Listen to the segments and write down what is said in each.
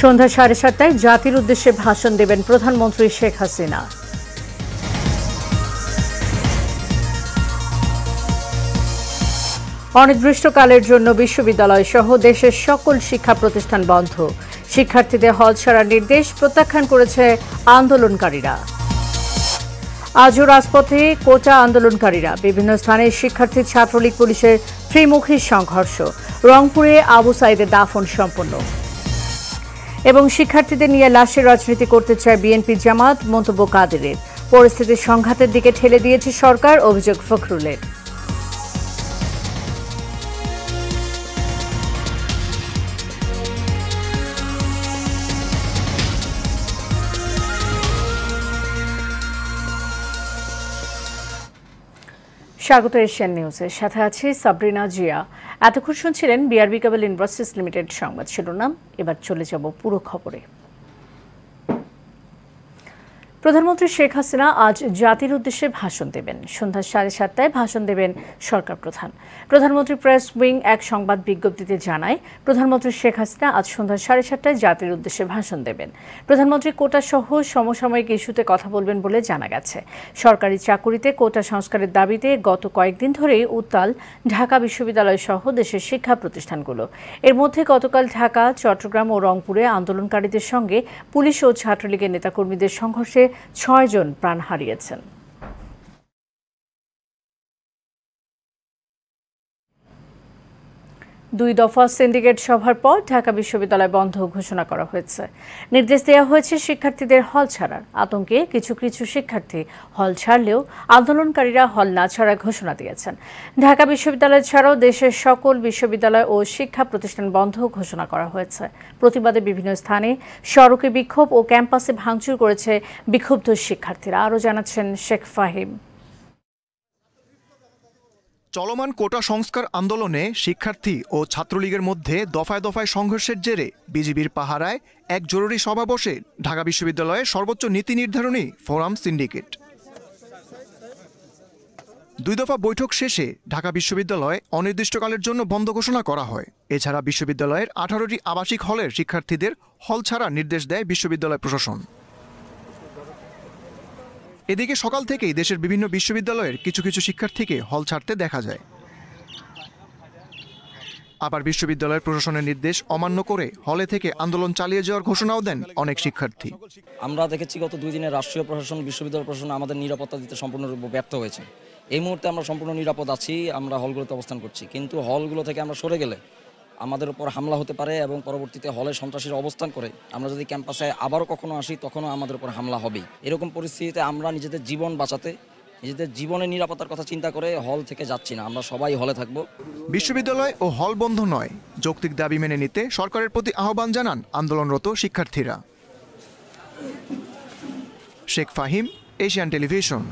সন্ধ্যা সাড়ে সাতটায় জাতির উদ্দেশ্যে ভাষণ দেবেন প্রধানমন্ত্রী শেখ হাসিনা অনির্দিষ্টকালের জন্য বিশ্ববিদ্যালয় সহ দেশের সকল শিক্ষা প্রতিষ্ঠান বন্ধ শিক্ষার্থীদের হল ছাড়ার নির্দেশ প্রত্যাখ্যান করেছে আন্দোলনকারীরা আজও রাজপথে কোটা আন্দোলনকারীরা বিভিন্ন স্থানে শিক্ষার্থী ছাত্রলীগ পুলিশের ত্রিমুখী সংঘর্ষ রংপুরে আবু সাইদের দাফন সম্পন্ন এবং শিক্ষার্থীদের নিয়ে লাশের রাজনীতি করতে চায় বিএনপি জামাত মন্তব্য কাদেরের পরিস্থিতি সংঘাতের দিকে ঠেলে দিয়েছে সরকার অভিযোগ ফখরুলের স্বাগত এশিয়ান নিউজের সাথে আছে সাবরিনা জিয়া এতক্ষণ শুনছিলেন বিআরবি কেবল ইন্ডাস্ট্রিজ লিমিটেড সংবাদ শিরোনাম এবার চলে যাব পুরো খবরে প্রধানমন্ত্রী শেখ হাসিনা আজ জাতির উদ্দেশ্যে ভাষণ দেবেন সন্ধ্যা সাড়ে সাতটায় ভাষণ দেবেন সরকার প্রধান প্রধানমন্ত্রী প্রেস উইং এক সংবাদ বিজ্ঞপ্তিতে জানায় প্রধানমন্ত্রী শেখ হাসিনা আজ সন্ধ্যা সাড়ে সাতটায় জাতির উদ্দেশ্যে ভাষণ দেবেন প্রধানমন্ত্রী কোটা সহ সমসাময়িক ইস্যুতে কথা বলবেন বলে জানা গেছে সরকারি চাকুরিতে কোটা সংস্কারের দাবিতে গত কয়েকদিন ধরেই উত্তাল ঢাকা বিশ্ববিদ্যালয় সহ দেশের শিক্ষা প্রতিষ্ঠানগুলো এর মধ্যে গতকাল ঢাকা চট্টগ্রাম ও রংপুরে আন্দোলনকারীদের সঙ্গে পুলিশ ও ছাত্রলীগের নেতাকর্মীদের সংঘর্ষে ছয়জন প্রাণ হারিয়েছেন দুই দফা সিন্ডিকেট সভার পর ঢাকা বিশ্ববিদ্যালয় বন্ধ ঘোষণা করা হয়েছে নির্দেশ দেওয়া হয়েছে শিক্ষার্থীদের হল ছাড়ার আতঙ্কে কিছু কিছু শিক্ষার্থী হল ছাড়লেও আন্দোলনকারীরা হল না ছাড়ার ঘোষণা দিয়েছেন ঢাকা বিশ্ববিদ্যালয় ছাড়াও দেশের সকল বিশ্ববিদ্যালয় ও শিক্ষা প্রতিষ্ঠান বন্ধ ঘোষণা করা হয়েছে প্রতিবাদে বিভিন্ন স্থানে সড়কে বিক্ষোভ ও ক্যাম্পাসে ভাঙচুর করেছে বিক্ষুব্ধ শিক্ষার্থীরা আরও জানাচ্ছেন শেখ ফাহিম চলমান কোটা সংস্কার আন্দোলনে শিক্ষার্থী ও ছাত্রলীগের মধ্যে দফায় দফায় সংঘর্ষের জেরে বিজিবির পাহারায় এক জরুরি সভা বসে ঢাকা বিশ্ববিদ্যালয়ের সর্বোচ্চ নীতি নির্ধারণী ফোরাম সিন্ডিকেট দুই দফা বৈঠক শেষে ঢাকা বিশ্ববিদ্যালয় অনির্দিষ্টকালের জন্য বন্ধ ঘোষণা করা হয় এছাড়া বিশ্ববিদ্যালয়ের আঠারোটি আবাসিক হলের শিক্ষার্থীদের হল ছাড়া নির্দেশ দেয় বিশ্ববিদ্যালয় প্রশাসন এদিকে সকাল থেকেই দেশের বিভিন্ন বিশ্ববিদ্যালয়ের কিছু কিছু শিক্ষার্থীকে হল ছাড়তে দেখা যায় আবার বিশ্ববিদ্যালয়ের প্রশাসনের নির্দেশ অমান্য করে হলে থেকে আন্দোলন চালিয়ে যাওয়ার ঘোষণাও দেন অনেক শিক্ষার্থী আমরা দেখেছি গত দুই দিনে রাষ্ট্রীয় প্রশাসন বিশ্ববিদ্যালয় প্রশাসন আমাদের নিরাপত্তা দিতে সম্পূর্ণরূপে ব্যর্থ হয়েছে এই মুহূর্তে আমরা সম্পূর্ণ নিরাপদ আছি আমরা হলগুলোতে অবস্থান করছি কিন্তু হলগুলো থেকে আমরা সরে গেলে আমাদের উপর হামলা হতে পারে এবং পরবর্তীতে হলে সন্ত্রাসীর অবস্থান করে আমরা যদি ক্যাম্পাসে আবারও কখনো আসি তখনও আমাদের উপর হামলা হবেই এরকম পরিস্থিতিতে আমরা নিজেদের জীবন বাঁচাতে নিজেদের জীবনের নিরাপত্তার কথা চিন্তা করে হল থেকে যাচ্ছি না আমরা সবাই হলে থাকব বিশ্ববিদ্যালয় ও হল বন্ধ নয় যৌক্তিক দাবি মেনে নিতে সরকারের প্রতি আহ্বান জানান আন্দোলনরত শিক্ষার্থীরা শেখ ফাহিম এশিয়ান টেলিভিশন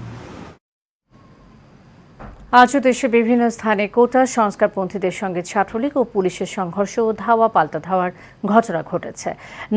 আজও দেশে বিভিন্ন স্থানে কোটা সংস্কারপন্থীদের সঙ্গে ছাত্রলীগ ও পুলিশের সংঘর্ষ ও ধাওয়া পাল্টা ধাওয়ার ঘটনা ঘটেছে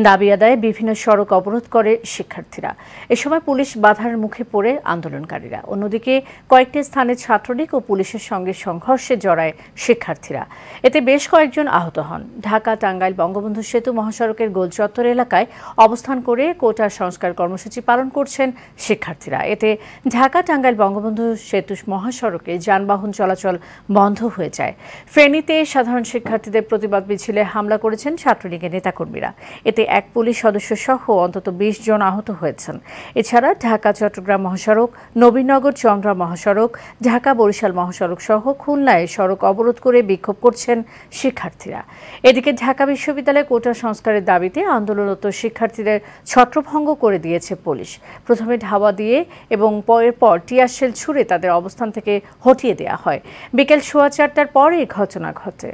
দাবি আদায়ে বিভিন্ন সড়ক অবরোধ করে শিক্ষার্থীরা এ সময় পুলিশ বাধার মুখে পড়ে আন্দোলনকারীরা অন্যদিকে কয়েকটি স্থানে ছাত্রলীগ ও পুলিশের সঙ্গে সংঘর্ষে জড়ায় শিক্ষার্থীরা এতে বেশ কয়েকজন আহত হন ঢাকা টাঙ্গাইল বঙ্গবন্ধু সেতু মহাসড়কের গোলচত্বর এলাকায় অবস্থান করে কোটা সংস্কার কর্মসূচি পালন করছেন শিক্ষার্থীরা এতে ঢাকা টাঙ্গাইল বঙ্গবন্ধু সেতু মহাসড়কে যানবাহন চলাচল বন্ধ হয়ে যায় ফেনীতে সাধারণ শিক্ষার্থীদের প্রতিবাদ মিছিলে হামলা করেছেন ছাত্রলীগের নেতাকর্মীরা এতে এক পুলিশ সদস্য সহ অন্তত বিশ জন আহত হয়েছেন এছাড়া ঢাকা চট্টগ্রাম মহাসড়ক নবীনগর চন্দ্রা মহাসড়ক ঢাকা বরিশাল মহাসড়ক সহ খুলনায় সড়ক অবরোধ করে বিক্ষোভ করছেন শিক্ষার্থীরা এদিকে ঢাকা বিশ্ববিদ্যালয়ে কোটা সংস্কারের দাবিতে আন্দোলনরত শিক্ষার্থীদের ছত্রভঙ্গ করে দিয়েছে পুলিশ প্রথমে ধাওয়া দিয়ে এবং পরের পর টিয়ারশেল ছুড়ে তাদের অবস্থান থেকে হোটেল ঘটিয়ে দেয়া হয় বিকেল সোয়া চারটার পর এই ঘটনা ঘটে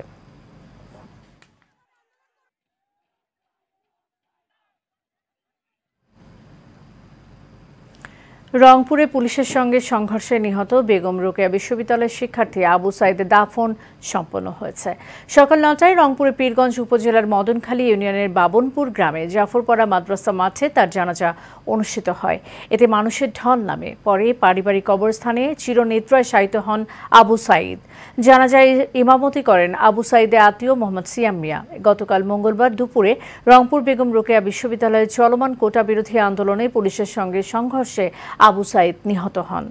রংপুরে পুলিশের সঙ্গে সংঘর্ষে নিহত বেগম রোকেয়া বিশ্ববিদ্যালয়ের শিক্ষার্থী আবু সাইদের দাফন সম্পন্ন হয়েছে সকাল নটায় রংপুরে পীরগঞ্জ উপজেলার মদনখালী ইউনিয়নের বাবনপুর গ্রামে জাফরপাড়া মাদ্রাসা মাঠে তার জানাজা অনুষ্ঠিত হয় এতে মানুষের ঢল নামে পরে পারিবারিক কবরস্থানে চিরনেত্রায় শায়িত হন আবু সাইদ জানাজায় ইমামতি করেন আবু সাইদের আত্মীয় মোহাম্মদ সিয়াম মিয়া গতকাল মঙ্গলবার দুপুরে রংপুর বেগম রোকেয়া বিশ্ববিদ্যালয়ের চলমান কোটা বিরোধী আন্দোলনে পুলিশের সঙ্গে সংঘর্ষে আবু সাইদ নিহত হন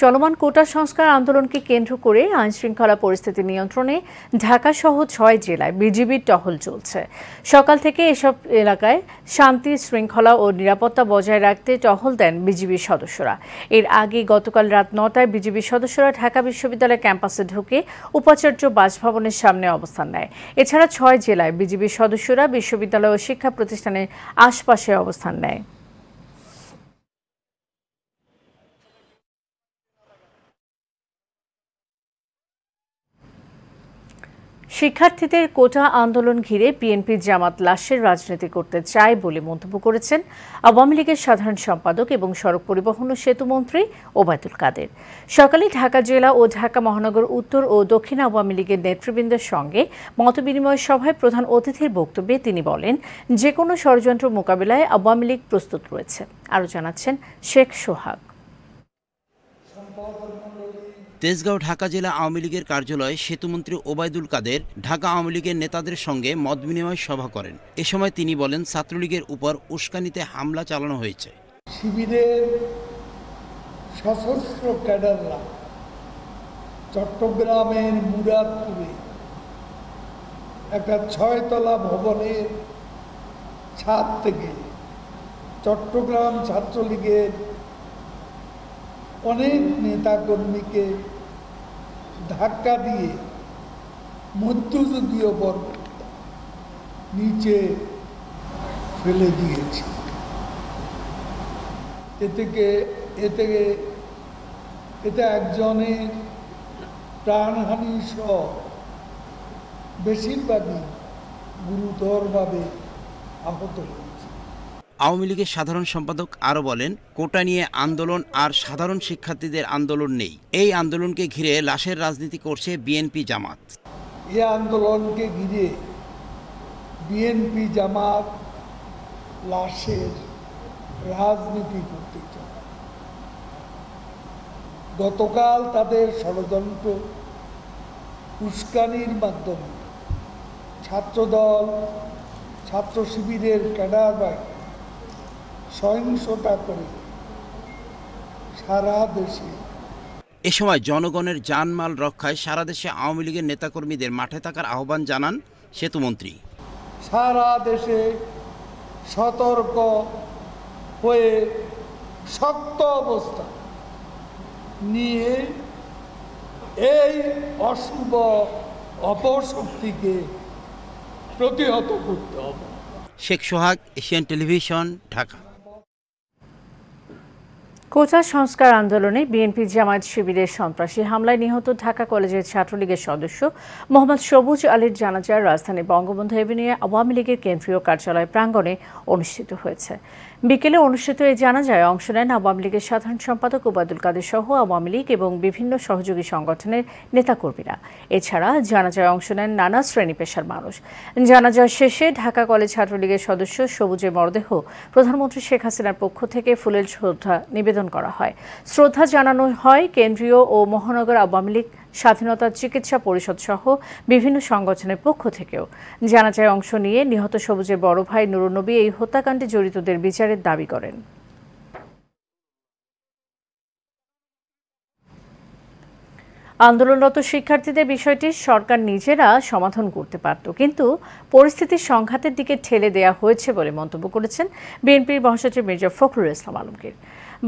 চলমান কোটা সংস্কার আন্দোলনকে কেন্দ্র করে আইনশৃঙ্খলা পরিস্থিতি নিয়ন্ত্রণে ঢাকাসহ ছয় জেলায় বিজিবির টহল চলছে সকাল থেকে এসব এলাকায় শান্তি শৃঙ্খলা ও নিরাপত্তা বজায় রাখতে টহল দেন বিজিবির সদস্যরা এর আগে গতকাল রাত নটায় বিজিবির সদস্যরা ঢাকা বিশ্ববিদ্যালয় ক্যাম্পাসে ঢুকে উপাচার্য বাসভবনের সামনে অবস্থান নেয় এছাড়া ছয় জেলায় বিজিবির সদস্যরা বিশ্ববিদ্যালয় ও শিক্ষা প্রতিষ্ঠানের আশপাশে অবস্থান নেয় শিক্ষার্থীদের কোটা আন্দোলন ঘিরে বিএনপি জামাত লাশের রাজনীতি করতে চায় বলে মন্তব্য করেছেন আওয়ামী লীগের সাধারণ সম্পাদক এবং সড়ক পরিবহন ও সেতুমন্ত্রী ওবায়দুল কাদের সকালে ঢাকা জেলা ও ঢাকা মহানগর উত্তর ও দক্ষিণ আওয়ামী লীগের নেতৃবৃন্দের সঙ্গে মতবিনিময় সভায় প্রধান অতিথির বক্তব্যে তিনি বলেন যে কোনো ষড়যন্ত্র মোকাবিলায় আওয়ামী লীগ প্রস্তুত রয়েছে আরও জানাচ্ছেন শেখ সোহাগ তেজগাঁও ঢাকা জেলা আওয়ামী লীগের কার্যালয়ে সেতুমন্ত্রী ওবায়দুল কাদের ঢাকা আওয়ামী লীগের নেতাদের সঙ্গে মত বিনিময় সভা করেন এ সময় তিনি বলেন ছাত্রলীগের উপর উস্কানিতে হামলা চালানো হয়েছে শিবিরের সশস্ত্র ক্যাডাররা চট্টগ্রামের মুরাদপুরে একটা ছয়তলা ভবনের ছাদ থেকে চট্টগ্রাম ছাত্রলীগের অনেক নেতাকর্মীকে ধাক্কা দিয়ে মধ্যযুগীয় বর নিচে ফেলে দিয়েছে এ থেকে এ থেকে এটা একজনের প্রাণহানি সহ বেশিরভাগই গুরুতরভাবে আহত হয়েছে আওয়ামী লীগের সাধারণ সম্পাদক আরও বলেন কোটা নিয়ে আন্দোলন আর সাধারণ শিক্ষার্থীদের আন্দোলন নেই এই আন্দোলনকে ঘিরে লাশের রাজনীতি করছে বিএনপি জামাত এ আন্দোলনকে ঘিরে বিএনপি জামাত লাশের রাজনীতি করতে চায় গতকাল তাদের ষড়যন্ত্র উস্কানির মাধ্যমে ছাত্রদল ছাত্র শিবিরের ক্যাডার বাহিনী সহিংসতা করে সারা দেশে এ সময় জনগণের জানমাল রক্ষায় সারা দেশে আওয়ামী লীগের নেতাকর্মীদের মাঠে থাকার আহ্বান জানান সেতুমন্ত্রী সারা দেশে সতর্ক হয়ে শক্ত অবস্থা নিয়ে এই অশুভ অপশক্তিকে প্রতিহত করতে হবে শেখ সোহাগ এশিয়ান টেলিভিশন ঢাকা কোচা সংস্কার আন্দোলনে বিএনপি জামায়াত শিবিরের সন্ত্রাসী হামলায় নিহত ঢাকা কলেজের ছাত্রলীগের সদস্য মোহাম্মদ সবুজ আলীর জানাজার রাজধানী বঙ্গবন্ধু এভিনিউ আওয়ামী লীগের কেন্দ্রীয় কার্যালয় প্রাঙ্গণে অনুষ্ঠিত হয়েছে বিকেলে অনুষ্ঠিত এই জানাজায় অংশ নেন আওয়ামী লীগের সাধারণ সম্পাদক ওবায়দুল কাদের সহ আওয়ামী লীগ এবং বিভিন্ন সহযোগী সংগঠনের নেতাকর্মীরা এছাড়া জানাজায় অংশ নেন নানা শ্রেণী পেশার মানুষ জানাজা শেষে ঢাকা কলেজ ছাত্রলীগের সদস্য সবুজের মরদেহ প্রধানমন্ত্রী শেখ হাসিনার পক্ষ থেকে ফুলের শ্রদ্ধা নিবেদন নিবেদন করা হয় শ্রদ্ধা জানানো হয় কেন্দ্রীয় ও মহানগর আওয়ামী লীগ স্বাধীনতা চিকিৎসা পরিষদ সহ বিভিন্ন সংগঠনের পক্ষ থেকেও জানাজায় অংশ নিয়ে নিহত সবুজের বড় ভাই নুরনবী এই হত্যাকাণ্ডে জড়িতদের বিচারের দাবি করেন আন্দোলনরত শিক্ষার্থীদের বিষয়টি সরকার নিজেরা সমাধান করতে পারত কিন্তু পরিস্থিতির সংঘাতের দিকে ঠেলে দেয়া হয়েছে বলে মন্তব্য করেছেন বিএনপির মহাসচিব মির্জা ফখরুল ইসলাম আলমগীর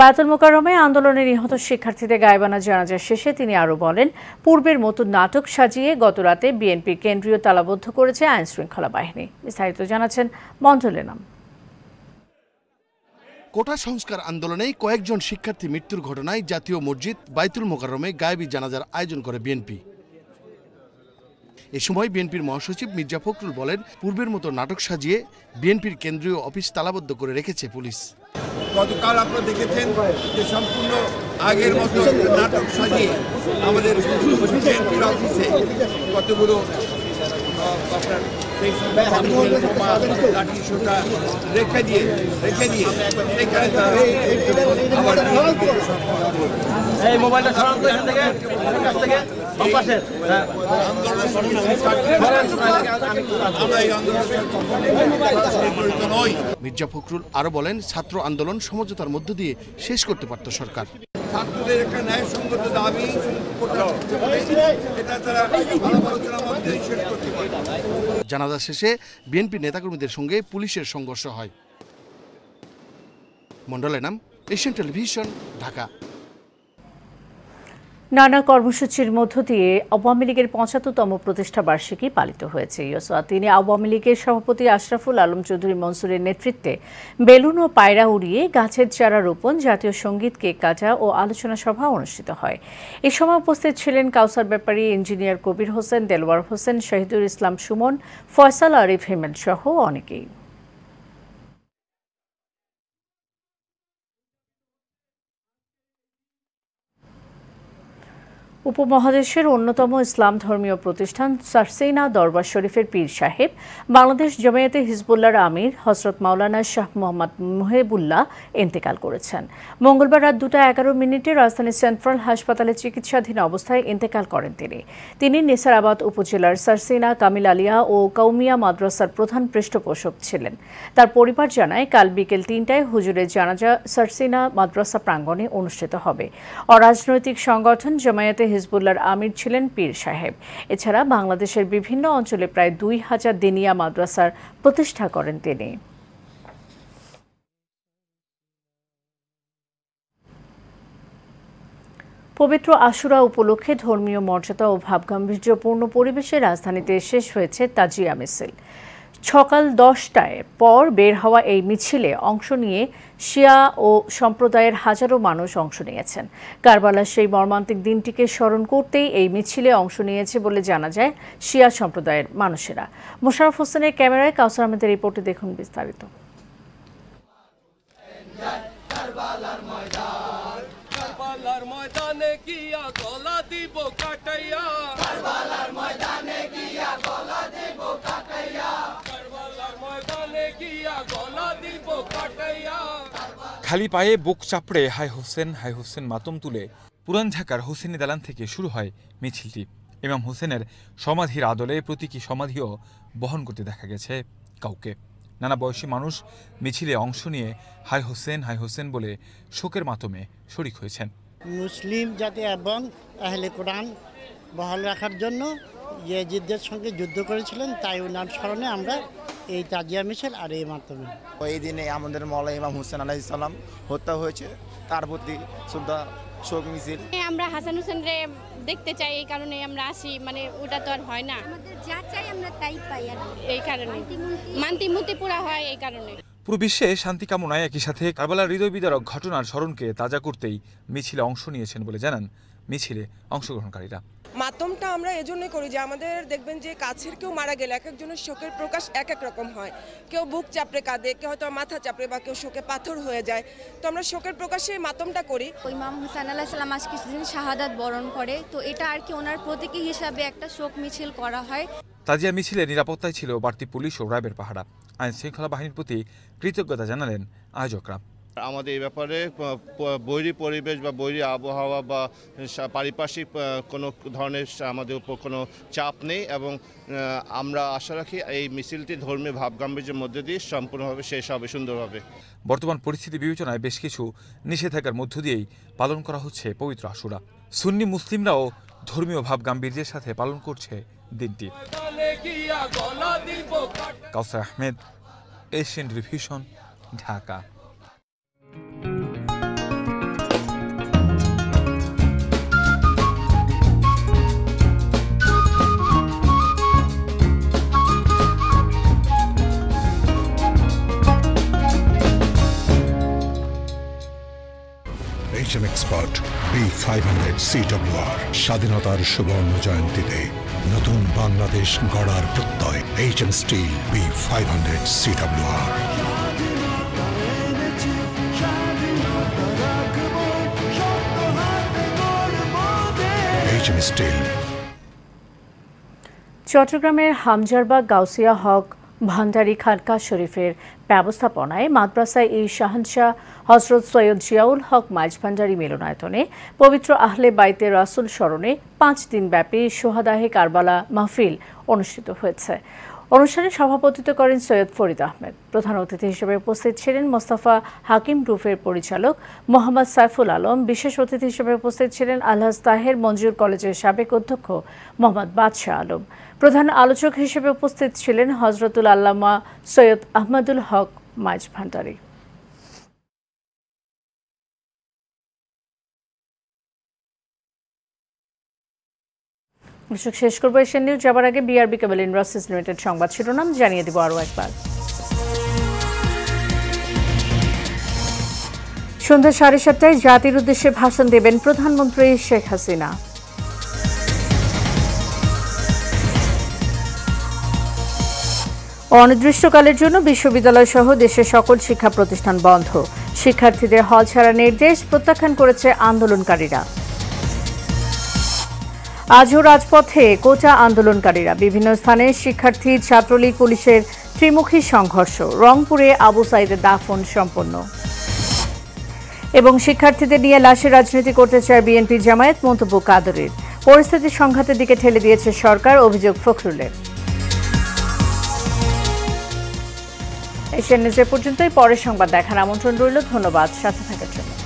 বায়াতুল মোকারমে আন্দোলনে নিহত শিক্ষার্থীদের গায়েবানা জানাজা শেষে তিনি আরও বলেন পূর্বের মতো নাটক সাজিয়ে গতরাতে বিএনপি কেন্দ্রীয় তালাবদ্ধ করেছে আইন শৃঙ্খলা বাহিনী বিস্তারিত জানাচ্ছেন মঞ্জুলের নাম কোটা সংস্কার আন্দোলনে কয়েকজন শিক্ষার্থী মৃত্যুর ঘটনায় জাতীয় মসজিদ বাইতুল মোকারমে গায়েবি জানাজার আয়োজন করে বিএনপি এ সময় বিএনপির মহাসচিব মির্জা ফখরুল বলেন পূর্বের মতো নাটক সাজিয়ে বিএনপির কেন্দ্রীয় অফিস তালাবদ্ধ করে রেখেছে পুলিশ গতকাল আপনারা দেখেছেন যে সম্পূর্ণ আগের মতো নাটক সাজিয়ে আমাদের জেএনপির অফিসে কতগুলো আপনার সেই লাঠি রেখে দিয়ে রেখে দিয়ে আবার মোবাইলটা থেকে হ্যাঁ। মির্জা ফখরুল আরো বলেন ছাত্র আন্দোলন সমঝোতার মধ্য দিয়ে শেষ করতে পারত সরকার ছাত্রদের একটা ন্যায়সঙ্গত দাবি জানাজা শেষে বিএনপি নেতাকর্মীদের সঙ্গে পুলিশের সংঘর্ষ হয় মন্ডলের নাম এশিয়ান টেলিভিশন ঢাকা নানা কর্মসূচির মধ্য দিয়ে আওয়ামী লীগের পঁচাত্তরতম প্রতিষ্ঠা বার্ষিকী পালিত হয়েছে তিনি আওয়ামী লীগের সভাপতি আশরাফুল আলম চৌধুরী মনসুরের নেতৃত্বে বেলুন ও পায়রা উড়িয়ে গাছের চারা রোপণ জাতীয় সঙ্গীত কেক কাটা ও আলোচনা সভা অনুষ্ঠিত হয় এ সময় উপস্থিত ছিলেন কাউসার ব্যাপারী ইঞ্জিনিয়ার কবির হোসেন দেলওয়ার হোসেন শহীদুল ইসলাম সুমন ফয়সাল আরিফ হেমেল সহ অনেকেই উপমহাদেশের অন্যতম ইসলাম ধর্মীয় প্রতিষ্ঠান সারসেনা দরবার শরীফের পীর সাহেব বাংলাদেশ জমায়েতে হিজবুল্লার আমির হজরত মাওলানা শাহ মোহাম্মদ মোহেবুল্লাহ এন্তেকাল করেছেন মঙ্গলবার রাত দুটা এগারো মিনিটে রাজধানীর সেন্ট্রাল হাসপাতালে চিকিৎসাধীন অবস্থায় এন্তেকাল করেন তিনি তিনি নিসারাবাদ উপজেলার সারসেনা কামিল আলিয়া ও কৌমিয়া মাদ্রাসার প্রধান পৃষ্ঠপোষক ছিলেন তার পরিবার জানায় কাল বিকেল তিনটায় হুজুরের জানাজা সারসিনা মাদ্রাসা প্রাঙ্গণে অনুষ্ঠিত হবে অরাজনৈতিক সংগঠন জমায়েতে হিজবুল্লার আমির ছিলেন পীর সাহেব এছাড়া বাংলাদেশের বিভিন্ন অঞ্চলে প্রায় দুই হাজার দিনিয়া মাদ্রাসার প্রতিষ্ঠা করেন তিনি পবিত্র আশুরা উপলক্ষে ধর্মীয় মর্যাদা ও ভাবগাম্ভীর্যপূর্ণ পরিবেশে রাজধানীতে শেষ হয়েছে তাজিয়া মিছিল সকাল দশটায় পর বের হওয়া এই মিছিলে অংশ নিয়ে শিয়া ও সম্প্রদায়ের হাজারো মানুষ অংশ নিয়েছেন কারবালার সেই মর্মান্তিক দিনটিকে স্মরণ করতেই এই মিছিলে অংশ নিয়েছে বলে জানা যায় শিয়া সম্প্রদায়ের মানুষেরা মোশারফ হোসেনের ক্যামেরায় কাউসার আহমেদের রিপোর্টে দেখুন বিস্তারিত ময়দানে গিয়া গলা দিব কাটাইয়া কারবালার ময়দানে গিয়া গলা দিব কাটাইয়া খালি পায়ে বুক চাপড়ে হাই হোসেন হাই হোসেন মাতম তুলে পুরান ঢাকার হোসেনি দালান থেকে শুরু হয় মিছিলটি ইমাম হোসেনের সমাধির আদলে প্রতীকী সমাধিও বহন করতে দেখা গেছে কাউকে নানা বয়সী মানুষ মিছিলে অংশ নিয়ে হাই হোসেন হাই হোসেন বলে শোকের মাধ্যমে শরিক হয়েছেন মুসলিম জাতি এবং আহলে কোরআন বহাল রাখার জন্য ইয়েজিদদের সঙ্গে যুদ্ধ করেছিলেন তাই ওনার স্মরণে আমরা এই তাজিয়া মিছিল আর এই মাধ্যমে ওই দিনে আমাদের মলা ইমাম হুসেন আলাহ ইসলাম হত্যা হয়েছে তার প্রতি শ্রদ্ধা শোক মিছিল আমরা হাসান হুসেন রে দেখতে চাই এই কারণে আমরা আসি মানে ওটা তো আর হয় না যা চাই আমরা তাই এই কারণে পুরা হয় এই কারণে পুরো বিশ্বে শান্তি কামনায় একই সাথে কারবালার হৃদয় বিদারক ঘটনার স্মরণকে তাজা করতেই মিছিলে অংশ নিয়েছেন বলে জানান মিছিলে অংশগ্রহণকারীরা মাতমটা আমরা এজন্যই করি যে আমাদের দেখবেন যে কাছের কেউ মারা গেলে এক একজনের শোকের প্রকাশ এক এক রকম হয় কেউ বুক চাপড়ে কাঁদে কেউ হয়তো মাথা চাপড়ে বা কেউ শোকে পাথর হয়ে যায় তো আমরা শোকের প্রকাশে মাতমটা করি মাম হুসান আল্লাহ সাল্লাম আজ কিছুদিন শাহাদাত বরণ করে তো এটা আর কি ওনার প্রতীকী হিসাবে একটা শোক মিছিল করা হয় তাজিয়া মিছিলে নিরাপত্তায় ছিল বাড়তি পুলিশ ও র্যাবের পাহারা আইন শৃঙ্খলা বাহিনীর প্রতি কৃতজ্ঞতা জানালেন আয়োজকরা আমাদের এই ব্যাপারে বৈরী পরিবেশ বা বৈরী আবহাওয়া বা পারিপার্শ্বিক কোনো ধরনের আমাদের উপর কোনো চাপ নেই এবং আমরা আশা রাখি এই মিছিলটি ধর্মীয় ভাবগাম্ভীর্যের মধ্যে দিয়ে সম্পূর্ণভাবে শেষ হবে সুন্দরভাবে বর্তমান পরিস্থিতি বিবেচনায় বেশ কিছু নিষেধাজ্ঞার মধ্য দিয়েই পালন করা হচ্ছে পবিত্র আসুরা সুন্নি মুসলিমরাও ধর্মীয় ভাবগাম্ভীর্যের সাথে পালন করছে দিনটি কাউসার আহমেদ এশিয়ান রিভিশন Dhaka precision expert B five hundred WR স্বাধীনতার সুবর্ণ জয়ন্তীতে নতুন বাংলাদেশ গড়ার প্রত্যয় H M steel B five hundred WR চট্টগ্রামের হামজারবাগ গাউসিয়া হক ভান্ডারি খানকা শরীফের ব্যবস্থাপনায় মাদ্রাসায় এই শাহানশাহ হজরত সৈয়দ জিয়াউল হক মাইজ ভান্ডারি মিলনায়তনে পবিত্র আহলে বাইতে রাসুল স্মরণে পাঁচ দিনব্যাপী সোহাদাহে কারবালা মাহফিল অনুষ্ঠিত হয়েছে অনুষ্ঠানে সভাপতিত্ব করেন সৈয়দ ফরিদ আহমেদ প্রধান অতিথি হিসেবে উপস্থিত ছিলেন মোস্তাফা হাকিম গ্রুপের পরিচালক মোহাম্মদ সাইফুল আলম বিশেষ অতিথি হিসেবে উপস্থিত ছিলেন আলহাজ তাহের মঞ্জুর কলেজের সাবেক অধ্যক্ষ মোহাম্মদ বাদশাহ আলম প্রধান আলোচক হিসেবে উপস্থিত ছিলেন হজরতুল আল্লামা সৈয়দ আহমদুল হক মাইজ ভান্ডারী বিশ্ব শেষ করবো এশিয়ান নিউজ যাবার আগে বিআরবি কেবল ইন্ডাস্ট্রিজ লিমিটেড সংবাদ শিরোনাম জানিয়ে দেব আরও একবার সন্ধ্যা সাড়ে সাতটায় জাতির উদ্দেশ্যে ভাষণ দেবেন প্রধানমন্ত্রী শেখ হাসিনা অনির্দিষ্টকালের জন্য বিশ্ববিদ্যালয় সহ দেশের সকল শিক্ষা প্রতিষ্ঠান বন্ধ শিক্ষার্থীদের হল ছাড়া নির্দেশ প্রত্যাখ্যান করেছে আন্দোলনকারীরা আজও রাজপথে কোচা আন্দোলনকারীরা বিভিন্ন স্থানে শিক্ষার্থী ছাত্রলীগ পুলিশের ত্রিমুখী সংঘর্ষ রংপুরে আবু সাইদের দাফন সম্পন্ন এবং শিক্ষার্থীদের নিয়ে লাশের রাজনীতি করতে চায় বিএনপি জামায়াত মন্তব্য কাদরের পরিস্থিতি সংঘাতের দিকে ঠেলে দিয়েছে সরকার অভিযোগ ফখরুলের এশিয়ান নিউজের পর্যন্তই পরের সংবাদ দেখার আমন্ত্রণ রইল ধন্যবাদ সাথে থাকার জন্য